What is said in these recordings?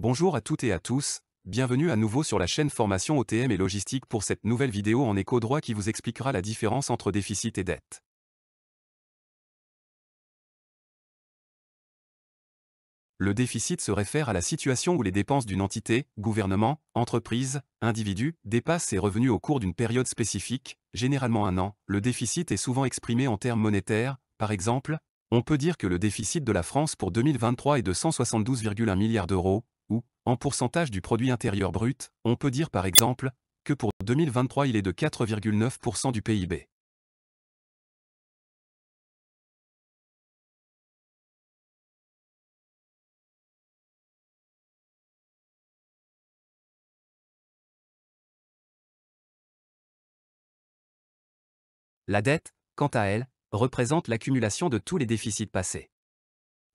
Bonjour à toutes et à tous, bienvenue à nouveau sur la chaîne Formation OTM et Logistique pour cette nouvelle vidéo en éco-droit qui vous expliquera la différence entre déficit et dette. Le déficit se réfère à la situation où les dépenses d'une entité, gouvernement, entreprise, individu, dépassent ses revenus au cours d'une période spécifique, généralement un an. Le déficit est souvent exprimé en termes monétaires, par exemple, on peut dire que le déficit de la France pour 2023 est de 172,1 milliards d'euros, en pourcentage du produit intérieur brut, on peut dire par exemple que pour 2023 il est de 4,9% du PIB. La dette, quant à elle, représente l'accumulation de tous les déficits passés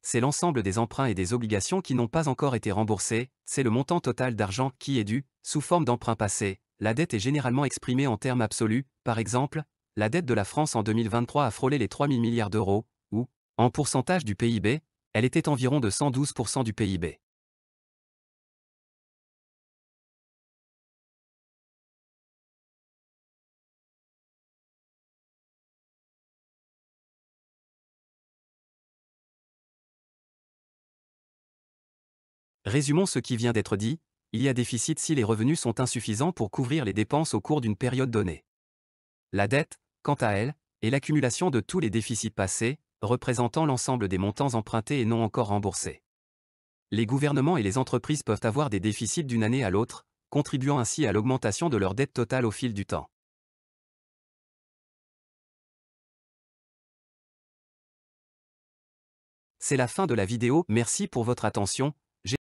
c'est l'ensemble des emprunts et des obligations qui n'ont pas encore été remboursés, c'est le montant total d'argent qui est dû, sous forme d'emprunt passé. La dette est généralement exprimée en termes absolus, par exemple, la dette de la France en 2023 a frôlé les 3 000 milliards d'euros, ou, en pourcentage du PIB, elle était environ de 112% du PIB. Résumons ce qui vient d'être dit, il y a déficit si les revenus sont insuffisants pour couvrir les dépenses au cours d'une période donnée. La dette, quant à elle, est l'accumulation de tous les déficits passés, représentant l'ensemble des montants empruntés et non encore remboursés. Les gouvernements et les entreprises peuvent avoir des déficits d'une année à l'autre, contribuant ainsi à l'augmentation de leur dette totale au fil du temps. C'est la fin de la vidéo, merci pour votre attention,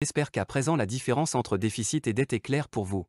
J'espère qu'à présent la différence entre déficit et dette est claire pour vous.